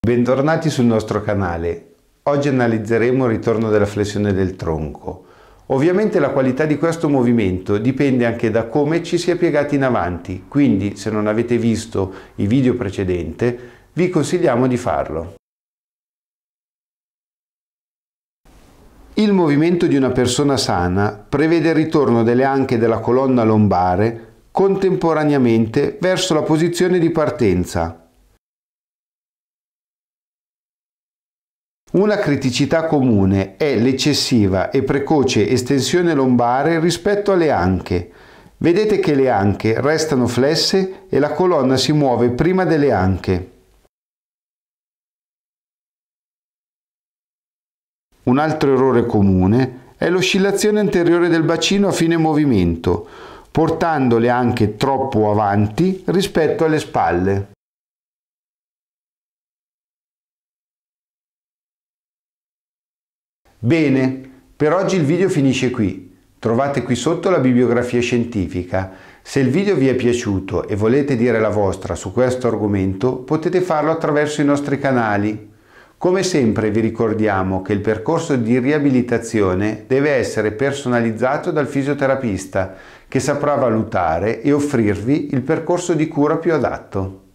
Bentornati sul nostro canale. Oggi analizzeremo il ritorno della flessione del tronco. Ovviamente la qualità di questo movimento dipende anche da come ci si è piegati in avanti, quindi se non avete visto il video precedente vi consigliamo di farlo. Il movimento di una persona sana prevede il ritorno delle anche della colonna lombare contemporaneamente verso la posizione di partenza. Una criticità comune è l'eccessiva e precoce estensione lombare rispetto alle anche. Vedete che le anche restano flesse e la colonna si muove prima delle anche. Un altro errore comune è l'oscillazione anteriore del bacino a fine movimento, portandole anche troppo avanti rispetto alle spalle. Bene, per oggi il video finisce qui. Trovate qui sotto la bibliografia scientifica. Se il video vi è piaciuto e volete dire la vostra su questo argomento, potete farlo attraverso i nostri canali come sempre vi ricordiamo che il percorso di riabilitazione deve essere personalizzato dal fisioterapista che saprà valutare e offrirvi il percorso di cura più adatto.